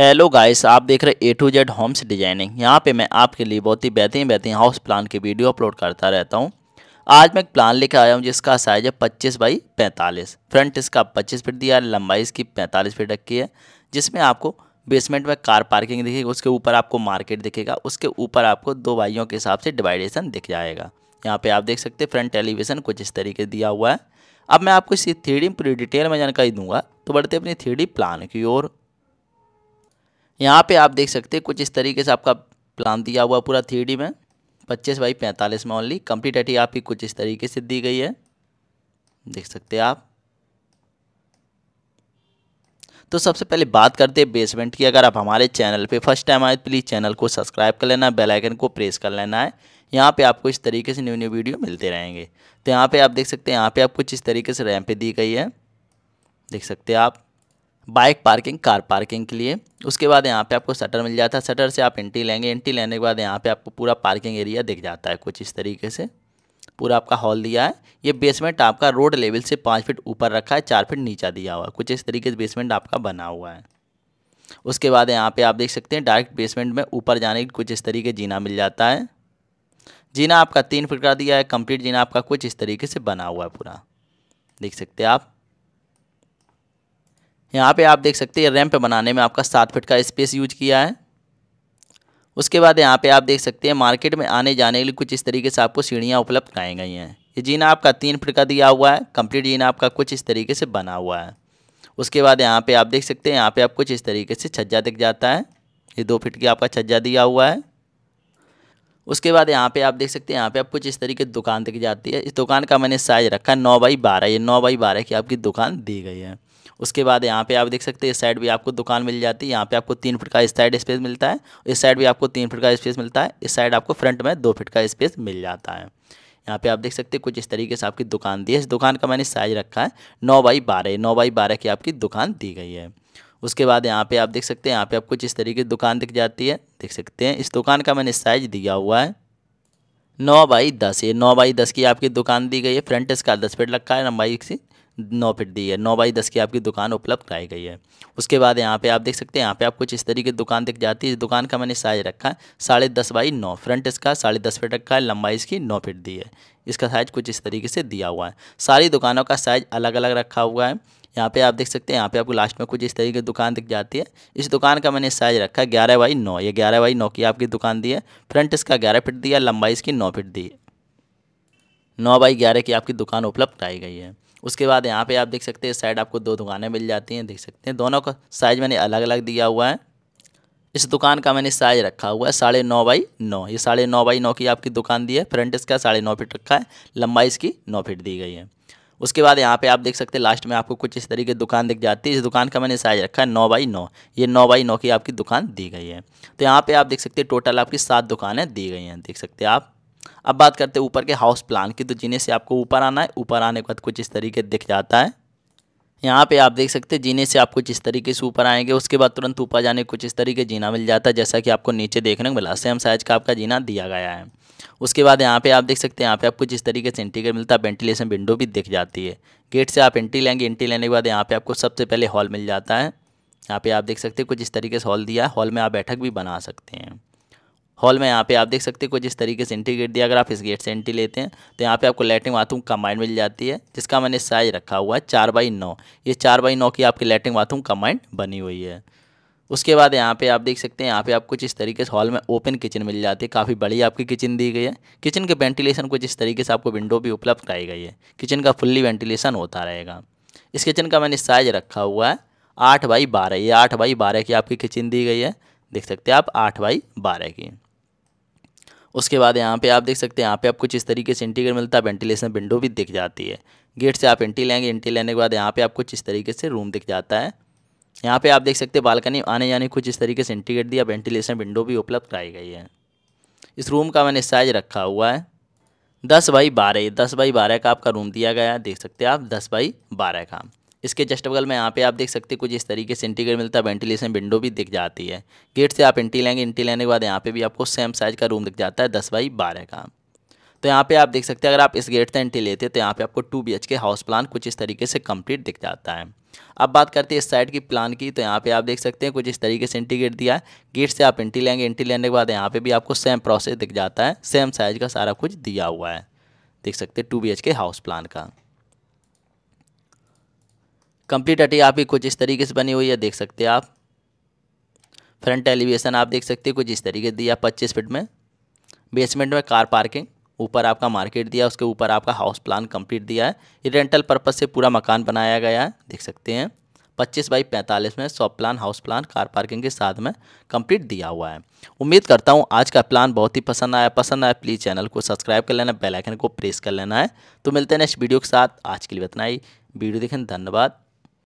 hello guys आप देख रहे A to Z homes designing यहाँ पे मैं आपके लिए बहुत ही बेहतरीन बेहतरीन हाउस प्लान की वीडियो अपलोड करता रहता हूँ आज मैं एक प्लान लेकर आया हूँ जिसका साइज है पच्चीस बाई पैंतालीस फ्रंट इसका पच्चीस फीट दिया है लंबाई इसकी पैंतालीस फीट रखी है जिसमें आपको बेसमेंट में कार पार्किंग दिखेगी उसके ऊपर आपको मार्केट दिखेगा उसके ऊपर आपको दो भाइयों के हिसाब से डिवाइडेशन दिख जाएगा यहाँ पे आप देख सकते हैं फ्रंट एलिवेशन कुछ इस तरीके दिया हुआ है अब मैं आपको इसी थ्री डी पूरी डिटेल में जानकारी दूंगा तो बढ़ते अपनी थ्री प्लान की ओर यहाँ पे आप देख सकते हैं कुछ इस तरीके से आपका प्लान दिया हुआ पूरा थ्री में पच्चीस बाई पैंतालीस में ओनली कंप्लीट एटी आपकी कुछ इस तरीके से दी गई है देख सकते हैं आप तो सबसे पहले बात करते हैं बेसमेंट की अगर आप हमारे चैनल पे फर्स्ट टाइम आए प्लीज़ चैनल को सब्सक्राइब कर लेना बेल आइकन को प्रेस कर लेना है यहाँ पे आपको इस तरीके से न्यू न्यू वीडियो मिलते रहेंगे तो यहाँ पे आप देख सकते हैं यहाँ पे आप कुछ इस तरीके से रैम पे दी गई है देख सकते हैं आप बाइक पार्किंग कार पार्किंग के लिए उसके बाद यहाँ पे आपको शटर मिल जाता है शटर से आप एंट्री लेंगे एंट्री लेने के बाद यहाँ पे आपको पूरा पार्किंग एरिया दिख जाता है कुछ इस तरीके से पूरा आपका हॉल दिया है ये बेसमेंट आपका रोड लेवल से पाँच फीट ऊपर रखा है चार फीट नीचा दिया हुआ है कुछ इस तरीके से बेसमेंट आपका बना हुआ है उसके बाद यहाँ पर आप देख सकते हैं डायरेक्ट बेसमेंट में ऊपर जाने की कुछ इस तरीके जीना मिल जाता है जीना आपका तीन फीट का दिया है कम्प्लीट जीना आपका कुछ इस तरीके से बना हुआ है पूरा देख सकते हैं आप यहाँ पे आप देख सकते हैं रैम्प बनाने में आपका सात फिट का स्पेस यूज किया है उसके बाद यहाँ पे आप देख सकते हैं मार्केट में आने जाने के लिए कुछ इस तरीके से आपको सीढ़ियाँ उपलब्ध कराई गई हैं ये जीना आपका तीन फिट का दिया हुआ है कंप्लीट जीना आपका कुछ इस तरीके से बना हुआ है उसके बाद यहाँ पर आप देख सकते हैं यहाँ पर आप कुछ इस तरीके से छज्जा दिख जाता है ये दो फिट की आपका छज्जा दिया हुआ है उसके बाद यहाँ पे आप देख सकते हैं यहाँ पे आप कुछ इस तरीके दुकान दिख जाती है इस दुकान का मैंने साइज़ रखा है नौ बाई बारह ये नौ बाई बारह की आपकी दुकान दी गई है उसके बाद यहाँ पे आप देख सकते हैं इस साइड भी आपको दुकान मिल जाती है यहाँ पे आपको तीन फीट का इस साइड स्पेस मिलता है इस साइड भी आपको तीन फीट का स्पेस मिलता है इस साइड आपको फ्रंट में दो फीट का स्पेस मिल जाता है यहाँ पे आप देख सकते हैं कुछ इस तरीके से आपकी दुकान दी है इस दुकान का मैंने साइज रखा है नौ बाई बारह नौ बाई बारह की आपकी दुकान दी गई है उसके बाद यहाँ पे आप देख सकते हैं यहाँ पे आपको जिस तरीके की दुकान दिख जाती है देख सकते हैं इस दुकान का मैंने साइज दिया हुआ है नौ बाई दस ये नौ बाई दस की आपकी दुकान दी गई है फ्रंट इसका दस फीट रखा है लंबाई से नौ फिट दी है नौ बाई दस की आपकी दुकान उपलब्ध कराई गई है उसके बाद यहाँ पे आप देख सकते हैं यहाँ पे आप कुछ इस तरीके की दुकान दिख जाती है इस दुकान का मैंने साइज़ रखा है साढ़े दस बाई नौ फ्रंट इसका साढ़े दस फिट रखा है लंबाई इसकी नौ फिट दी है इसका साइज़ कुछ इस तरीके से दिया हुआ है सारी दुकानों का साइज़ अलग अलग रखा हुआ है यहाँ पे आप देख सकते हैं यहाँ पे आपको लास्ट में कुछ इस तरीके की दुकान दिख जाती है इस दुकान का मैंने साइज़ रखा है ग्यारह बाई नौ ये ग्यारह बाई नौ की आपकी दुकान दी है फ्रंट इसका ग्यारह फिट दिया लंबाई इसकी नौ फिट दी है नौ बाई ग्यारह की आपकी दुकान उपलब्ध कराई गई है उसके बाद यहाँ पे आप देख सकते हैं साइड आपको दो दुकानें मिल जाती हैं देख सकते हैं दोनों का साइज़ मैंने अलग अलग दिया हुआ है इस दुकान का मैंने साइज रखा हुआ है साढ़े नौ बाई नौ ये साढ़े नौ बाई नौ की आपकी दुकान दी है फ्रंट इसका साढ़े नौ फिट रखा है लंबाई इसकी नौ फिट दी गई है उसके बाद यहाँ पे आप देख सकते हैं लास्ट में आपको कुछ इस तरीके की दुकान दिख जाती है इस दुकान का मैंने साइज़ रखा है नौ बाई नौ ये नौ बाई नौ की आपकी दुकान दी गई है तो यहाँ पर आप देख सकते हैं टोटल आपकी सात दुकानें दी गई हैं देख सकते हैं आप अब बात करते हैं ऊपर के हाउस प्लान की तो जीने से आपको ऊपर आना है ऊपर आने के बाद कुछ इस तरीके दिख जाता है यहाँ पे आप देख सकते हैं जीने से आपको जिस तरीके से ऊपर आएंगे उसके बाद तुरंत ऊपर जाने कुछ इस तरीके जीना मिल जाता है जैसा कि आपको नीचे देखने को मिला सेम साइज का आपका जीना दिया गया है उसके बाद यहाँ पे आप देख सकते हैं यहाँ पे आपको जिस तरीके से इंटीगर मिलता है वेंटिलेशन विंडो भी दिख जाती है गेट से आप एंट्री लेंगे एंट्री लेने के बाद यहाँ पर आपको सबसे पहले हॉल मिल जाता है यहाँ पर आप देख सकते हैं कुछ इस तरीके से हॉल दिया है हॉल में आप बैठक भी बना सकते हैं हॉल में यहाँ पे आप देख सकते हैं कुछ इस तरीके से एंट्री गेट दिया अगर आप इस गेट से एंट्री लेते हैं तो यहाँ पे आपको लेटरिन बाथरूम कम्बाइंड मिल जाती है जिसका मैंने साइज रखा हुआ है चार बाई नौ ये चार बाई नौ की आपकी लेटरिन बाथरूम कंबाइंड बनी हुई है उसके बाद यहाँ पे आप देख सकते हैं यहाँ पे आप कुछ इस तरीके से हॉल में ओपन किचन मिल जाती है काफ़ी बड़ी आपकी किचन दी गई है किचन के वेंटिलेशन कुछ इस तरीके से आपको विंडो भी उपलब्ध कराई गई है किचन का फुल्ली वेंटिलेशन होता रहेगा इस किचन का मैंने साइज रखा हुआ है आठ बाई बारह ये आठ बाई बारह की आपकी किचन दी गई है देख सकते हैं आप आठ बाई बारह की उसके बाद यहाँ पे आप देख सकते हैं यहाँ पे आप कुछ इस तरीके से इंटीगर मिलता है वेंटिलेशन विंडो भी दिख जाती है गेट से आप एंट्री लेंगे एंट्री लेने के बाद यहाँ पे आप कुछ इस तरीके से रूम दिख जाता है यहाँ पे आप देख सकते हैं बालकनी आने जाने कुछ इस तरीके से इंटीग्रेट दिया वेंटिलेशन विंडो भी उपलब्ध कराई गई है इस रूम का मैंने साइज रखा हुआ है दस बाई बारह दस बाई बारह का आपका रूम दिया गया है देख सकते हैं आप दस बाई बारह का इसके जस्ट बगल में यहाँ पे आप देख सकते हैं कुछ इस तरीके से इंटीग्रेट मिलता है वेंटिलेशन विंडो भी दिख जाती है गेट से आप इंटी लेंगे इंटी लेने के बाद यहाँ पे भी आपको सेम साइज का रूम दिख जाता है दस बाई बारह का तो यहाँ पे आप देख सकते हैं अगर आप इस गेट से एंट्री लेते तो यहाँ पे आपको two B K house plan कुछ इस तरीके से कंप्लीट दिख जाता है अब बात करते हैं इस साइड की प्लान की तो यहाँ पे आप देख सकते हैं कुछ इस तरीके से इंटी गेट दिया है गेट से आप इंटी लेंगे इंटी लेने के बाद यहाँ पे भी आपको सेम प्रोसेस दिख जाता है सेम साइज का सारा कुछ दिया हुआ है देख सकते हैं two B K house plan का कंप्लीट अटी आपकी कुछ इस तरीके से बनी हुई है देख सकते हैं आप फ्रंट एलिवेशन आप देख सकते हैं कुछ इस तरीके दिया पच्चीस फीट में बेसमेंट में कार पार्किंग ऊपर आपका मार्केट दिया उसके ऊपर आपका हाउस प्लान कंप्लीट दिया है ये रेंटल पर्पज़ से पूरा मकान बनाया गया है देख सकते हैं पच्चीस बाई पैंतालीस में shop plan house plan car parking के साथ में कंप्लीट दिया हुआ है उम्मीद करता हूँ आज का प्लान बहुत ही पसंद आया पसंद आया प्लीज़ चैनल को सब्सक्राइब कर लेना बेल आइकन को प्रेस कर लेना है तो मिलते हैं नेक्स्ट वीडियो के साथ आज के लिए इतना ही वीडियो देखें धन्यवाद